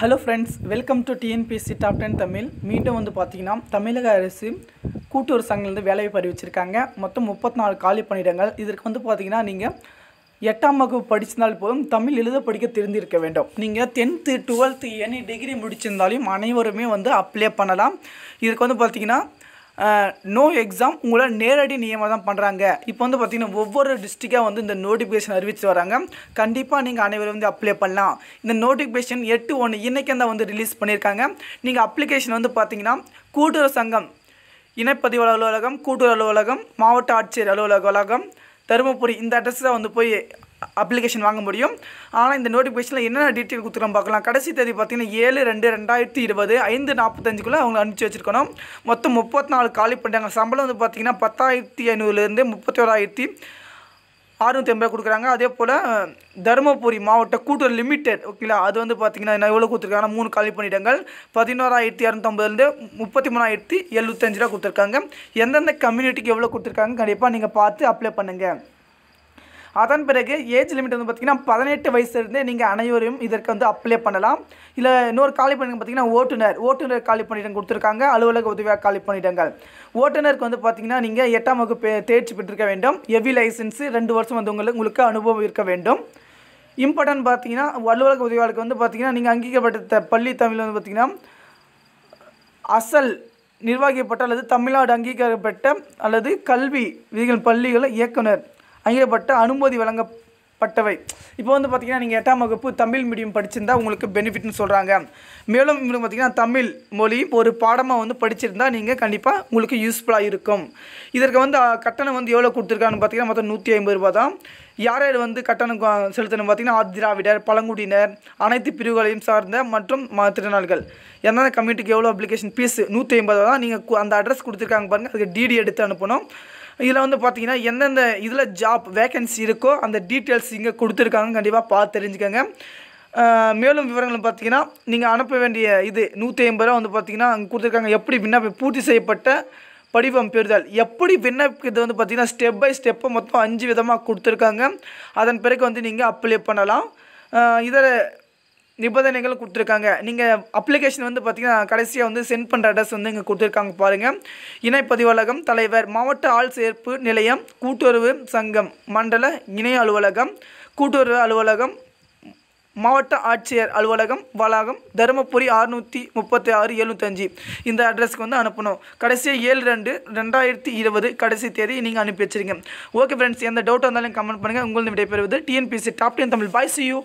hello friends welcome to TNPC top ten Tamil மீண்டும் வந்து பார்த்தீங்கன்னா தமிழக அரசு கூட்டுறவு சங்கலேருந்து வேலைவாய்ப்பு அறிவிச்சிருக்காங்க மொத்தம் முப்பத்தி நாலு காலி பணியிடங்கள் இதற்கு வந்து பார்த்தீங்கன்னா நீங்கள் எட்டாம் வகுப்பு படிச்சிருந்தால் போதும் தமிழ் எழுத படிக்க தெரிந்திருக்க வேண்டும் நீங்கள் டென்த்து டுவெல்த்து எனி டிகிரி முடிச்சிருந்தாலும் அனைவருமே வந்து அப்ளை பண்ணலாம் இதற்கு வந்து பார்த்தீங்கன்னா நோ எக்ஸாம் உங்களை நேரடி நியமனம் தான் பண்ணுறாங்க இப்போ வந்து பார்த்திங்கன்னா ஒவ்வொரு டிஸ்ட்ரிக்டாக வந்து இந்த நோட்டிஃபிகேஷன் அறிவித்து வராங்க கண்டிப்பாக நீங்கள் அனைவரும் வந்து அப்ளை பண்ணலாம் இந்த நோட்டிஃபிகேஷன் எட்டு ஒன்று இன்றைக்கி தான் வந்து ரிலீஸ் பண்ணியிருக்காங்க நீங்கள் அப்ளிகேஷன் வந்து பார்த்திங்கன்னா கூட்டுறவு சங்கம் இணைப்பதிவு அலுவலகம் கூட்டுறவு அலுவலகம் மாவட்ட ஆட்சியர் அலுவலக தருமபுரி இந்த அட்ரஸில் வந்து போய் அப்ளிகேஷன் வாங்க முடியும் ஆனால் இந்த நோட்டிஃபிகேஷனில் என்னென்ன டீட்டெயில் கொடுத்துருக்கோம் பார்க்கலாம் கடைசி தேதி பார்த்திங்கன்னா ஏழு ரெண்டு ரெண்டாயிரத்தி இருபது ஐந்து நாற்பத்தஞ்சுக்குள்ளே அவங்க அனுப்பிச்சி வச்சுருக்கணும் மொத்தம் முப்பத்தி நாலு காலி பண்ணிட்டாங்க சம்பளம் வந்து பார்த்திங்கன்னா பத்தாயிரத்தி ஐநூறுலேருந்து முப்பத்தோராயிரத்தி ஆறுநூற்றி ஐம்பது கொடுக்குறாங்க அதே போல் தருமபுரி மாவட்ட கூட்டுறவு லிமிட்டெட் ஓகேங்களா அது வந்து பார்த்திங்கன்னா என்ன எவ்வளோ கொடுத்துருக்காங்க மூணு காலி பணியிடங்கள் பதினோராயிரத்தி இரநூத்தம்பதுலேருந்து முப்பத்தி மூணாயிரத்தி எழுபத்தஞ்சு ரூபா கொடுத்துருக்காங்க எந்தெந்த கம்யூனிட்டிக்கு எவ்வளோ கொடுத்துருக்காங்க கண்டிப்பாக நீங்கள் பார்த்து அப்ளை பண்ணுங்கள் அதன் பிறகு ஏஜ் லிமிட் வந்து பார்த்திங்கன்னா பதினெட்டு வயசுலேருந்தே நீங்கள் அனைவரும் இதற்கு வந்து அப்ளை பண்ணலாம் இல்லை இன்னொரு காலி பணியிடம் பார்த்திங்கன்னா ஓட்டுநர் ஓட்டுநர் காலி பணியிடம் கொடுத்துருக்காங்க அலுவலக உதவியாக காலி பணியிடங்கள் ஓட்டுநருக்கு வந்து பார்த்திங்கன்னா நீங்கள் எட்டாம் வகுப்பு தேர்ச்சி பெற்றிருக்க வேண்டும் எவி லைசன்ஸு ரெண்டு வருஷம் வந்து உங்களுக்கு உங்களுக்கு அனுபவம் இருக்க வேண்டும் இம்பார்ட்டன் பார்த்தீங்கன்னா அலுவலக உதவியாளருக்கு வந்து பார்த்திங்கன்னா நீங்கள் அங்கீகரிக்கப்பட்ட பள்ளி தமிழ் வந்து பார்த்திங்கன்னா அசல் நிர்வாகிப்பட்ட அல்லது தமிழ்நாடு அங்கீகரிக்கப்பட்ட அல்லது கல்வி விதிகள் பள்ளிகள் இயக்குனர் அங்கீகப்பட்ட அனுமதி வழங்கப்பட்டவை இப்போ வந்து பார்த்தீங்கன்னா நீங்கள் எட்டாம் வகுப்பு தமிழ் மீடியம் படிச்சிருந்தா உங்களுக்கு பெனிஃபிட்னு சொல்கிறாங்க மேலும் இவங்களுக்கு பார்த்தீங்கன்னா தமிழ் மொழி ஒரு பாடமாக வந்து படிச்சிருந்தா நீங்கள் கண்டிப்பாக உங்களுக்கு யூஸ்ஃபுல்லாக இருக்கும் இதற்கு வந்து கட்டணம் வந்து எவ்வளோ கொடுத்துருக்கான்னு பார்த்தீங்கன்னா மொத்தம் நூற்றி ஐம்பது ரூபா தான் யார் யார் வந்து கட்டணம் செலுத்தணும் ஆதி திராவிடர் பழங்குடியினர் அனைத்து பிரிவுகளையும் சார்ந்த மற்றும் திருநாள்கள் எந்தெந்த கம்யூனிட்டிக்கு எவ்வளோ அப்ளிகேஷன் ஃபீஸு நூற்றி ஐம்பது தான் நீங்கள் அந்த அட்ரஸ் கொடுத்துருக்காங்க பாருங்கள் அதுக்கு டிடி எடுத்து அனுப்பணும் இதில் வந்து பார்த்தீங்கன்னா எந்தெந்த இதில் ஜாப் வேகன்சி இருக்கோ அந்த டீட்டெயில்ஸ் இங்கே கொடுத்துருக்காங்க கண்டிப்பாக பார்த்து தெரிஞ்சுக்கோங்க மேலும் விவரங்கள் பார்த்தீங்கன்னா நீங்கள் அனுப்ப வேண்டிய இது நூற்றி ஐம்பது ரூபா வந்து பார்த்தீங்கன்னா அங்கே கொடுத்துருக்காங்க எப்படி விண்ணப்ப பூர்த்தி செய்யப்பட்ட படிவம் பெறுதல் எப்படி விண்ணப்பிக்கிறது வந்து பார்த்திங்கன்னா ஸ்டெப் பை ஸ்டெப்பை மொத்தம் அஞ்சு விதமாக கொடுத்துருக்காங்க அதன் பிறகு வந்து நீங்கள் அப்ளை பண்ணலாம் இதில் நிபந்தனைகள் கொடுத்துருக்காங்க நீங்கள் அப்ளிகேஷன் வந்து பார்த்திங்கன்னா கடைசியாக வந்து சென்ட் பண்ணுற அட்ரஸ் வந்து இங்கே கொடுத்துருக்காங்க பாருங்கள் இணைப்பதிவலகம் தலைவர் மாவட்ட ஆள் சேர்ப்பு நிலையம் கூட்டுறவு சங்கம் மண்டல இணைய அலுவலகம் கூட்டுறவு அலுவலகம் மாவட்ட ஆட்சியர் அலுவலகம் வளாகம் தருமபுரி அறுநூற்றி முப்பத்தி ஆறு எழுநூத்தஞ்சு இந்த அட்ரஸ்க்கு வந்து அனுப்பணும் கடைசியாக ஏழு ரெண்டு ரெண்டாயிரத்தி இருபது கடைசி தேதி நீங்கள் அனுப்பி வச்சுருங்க ஓகே ஃப்ரெண்ட்ஸ் எந்த டவுட்டாக இருந்தாலும் கமெண்ட் பண்ணுங்கள் உங்களுக்கு விடைபெறுவது TNPC top ten Tamil bye see you